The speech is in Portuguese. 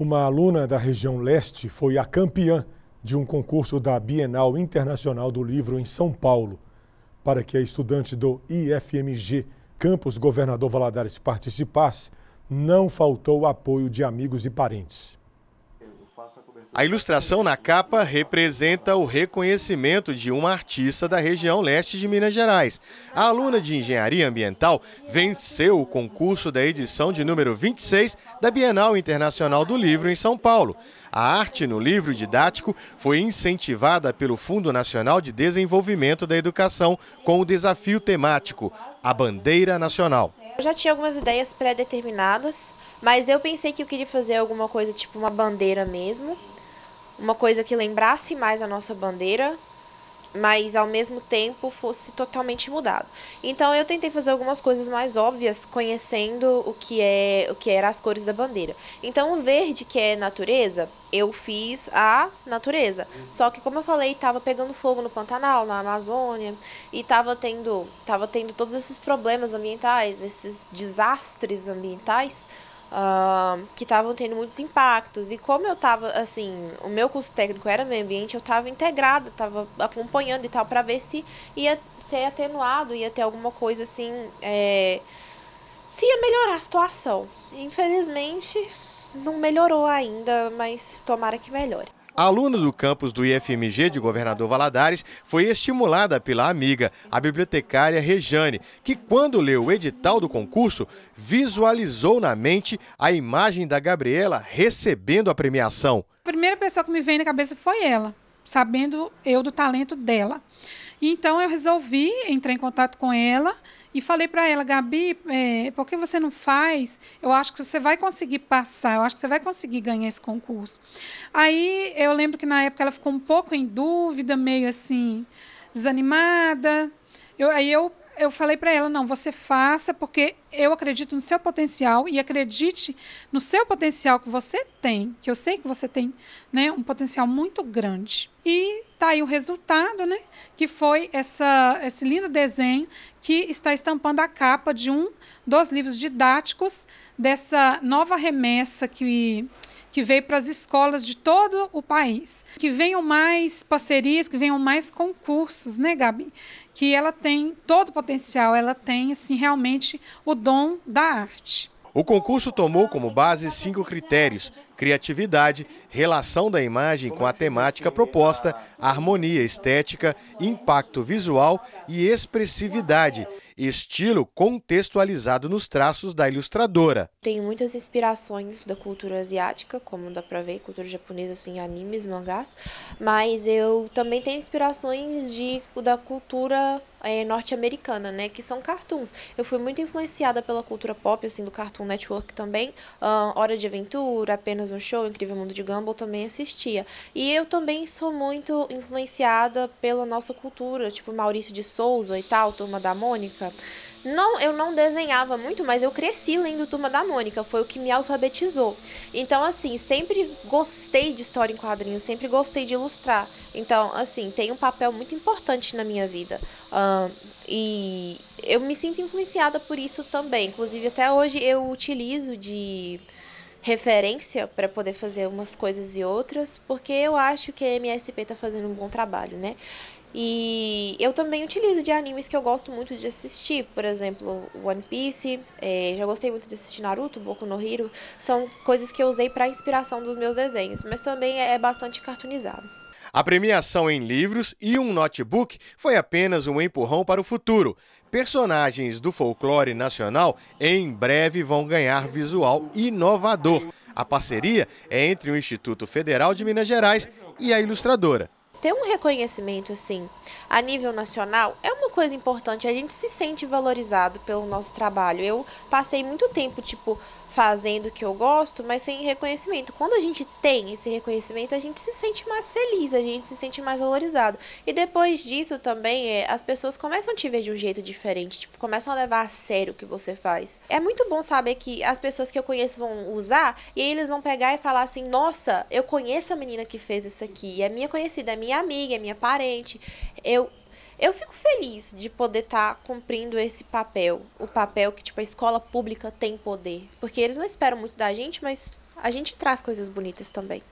Uma aluna da região leste foi a campeã de um concurso da Bienal Internacional do Livro em São Paulo. Para que a estudante do IFMG, campus Governador Valadares, participasse, não faltou apoio de amigos e parentes. A ilustração na capa representa o reconhecimento de uma artista da região leste de Minas Gerais. A aluna de Engenharia Ambiental venceu o concurso da edição de número 26 da Bienal Internacional do Livro em São Paulo. A arte no livro didático foi incentivada pelo Fundo Nacional de Desenvolvimento da Educação com o desafio temático A Bandeira Nacional. Eu já tinha algumas ideias pré-determinadas, mas eu pensei que eu queria fazer alguma coisa tipo uma bandeira mesmo uma coisa que lembrasse mais a nossa bandeira, mas ao mesmo tempo fosse totalmente mudado. Então eu tentei fazer algumas coisas mais óbvias, conhecendo o que é o que eram as cores da bandeira. Então o verde que é natureza, eu fiz a natureza. Só que como eu falei, estava pegando fogo no Pantanal, na Amazônia, e estava tendo, tava tendo todos esses problemas ambientais, esses desastres ambientais uh, que estavam tendo muitos impactos. E como eu estava, assim, o meu curso técnico era meio ambiente, eu estava integrada, estava acompanhando e tal, para ver se ia ser atenuado, ia ter alguma coisa assim. É, se ia melhorar a situação. Infelizmente, não melhorou ainda, mas tomara que melhore aluna do campus do IFMG de Governador Valadares foi estimulada pela amiga, a bibliotecária Rejane, que quando leu o edital do concurso, visualizou na mente a imagem da Gabriela recebendo a premiação. A primeira pessoa que me veio na cabeça foi ela, sabendo eu do talento dela então eu resolvi, entrar em contato com ela e falei para ela, Gabi, é, por que você não faz? Eu acho que você vai conseguir passar, eu acho que você vai conseguir ganhar esse concurso. Aí eu lembro que na época ela ficou um pouco em dúvida, meio assim, desanimada. Eu, aí eu eu falei para ela, não, você faça porque eu acredito no seu potencial e acredite no seu potencial que você tem, que eu sei que você tem, né, um potencial muito grande. E tá aí o resultado, né, que foi essa esse lindo desenho que está estampando a capa de um dos livros didáticos dessa nova remessa que que veio para as escolas de todo o país. Que venham mais parcerias, que venham mais concursos, né, Gabi? Que ela tem todo o potencial, ela tem, assim, realmente o dom da arte. O concurso tomou como base cinco critérios, criatividade, relação da imagem com a temática proposta, harmonia estética, impacto visual e expressividade, estilo contextualizado nos traços da ilustradora. tenho muitas inspirações da cultura asiática, como dá pra ver, cultura japonesa, assim, animes, mangás, mas eu também tenho inspirações de, da cultura é, norte-americana, né, que são cartoons. Eu fui muito influenciada pela cultura pop, assim, do Cartoon Network também, uh, Hora de Aventura, Apenas um show, Incrível Mundo de Gumball, também assistia. E eu também sou muito influenciada pela nossa cultura, tipo Maurício de Souza e tal, Turma da Mônica. Não, eu não desenhava muito, mas eu cresci lendo Turma da Mônica, foi o que me alfabetizou. Então, assim, sempre gostei de história em quadrinhos, sempre gostei de ilustrar. Então, assim, tem um papel muito importante na minha vida. Uh, e eu me sinto influenciada por isso também. Inclusive, até hoje eu utilizo de referência para poder fazer umas coisas e outras, porque eu acho que a MSP está fazendo um bom trabalho, né? E eu também utilizo de animes que eu gosto muito de assistir, por exemplo, One Piece, é, já gostei muito de assistir Naruto, Boku no Hero, são coisas que eu usei para inspiração dos meus desenhos, mas também é bastante cartoonizado. A premiação em livros e um notebook foi apenas um empurrão para o futuro. Personagens do folclore nacional em breve vão ganhar visual inovador. A parceria é entre o Instituto Federal de Minas Gerais e a ilustradora ter um reconhecimento assim a nível nacional é uma coisa importante. A gente se sente valorizado pelo nosso trabalho. Eu passei muito tempo tipo fazendo o que eu gosto, mas sem reconhecimento. Quando a gente tem esse reconhecimento, a gente se sente mais feliz, a gente se sente mais valorizado. E depois disso também é, as pessoas começam a te ver de um jeito diferente, tipo começam a levar a sério o que você faz. É muito bom saber que as pessoas que eu conheço vão usar e aí eles vão pegar e falar assim: "Nossa, eu conheço a menina que fez isso aqui, é minha conhecida, é minha minha amiga, é minha parente. Eu, eu fico feliz de poder estar tá cumprindo esse papel. O papel que, tipo, a escola pública tem poder. Porque eles não esperam muito da gente, mas a gente traz coisas bonitas também.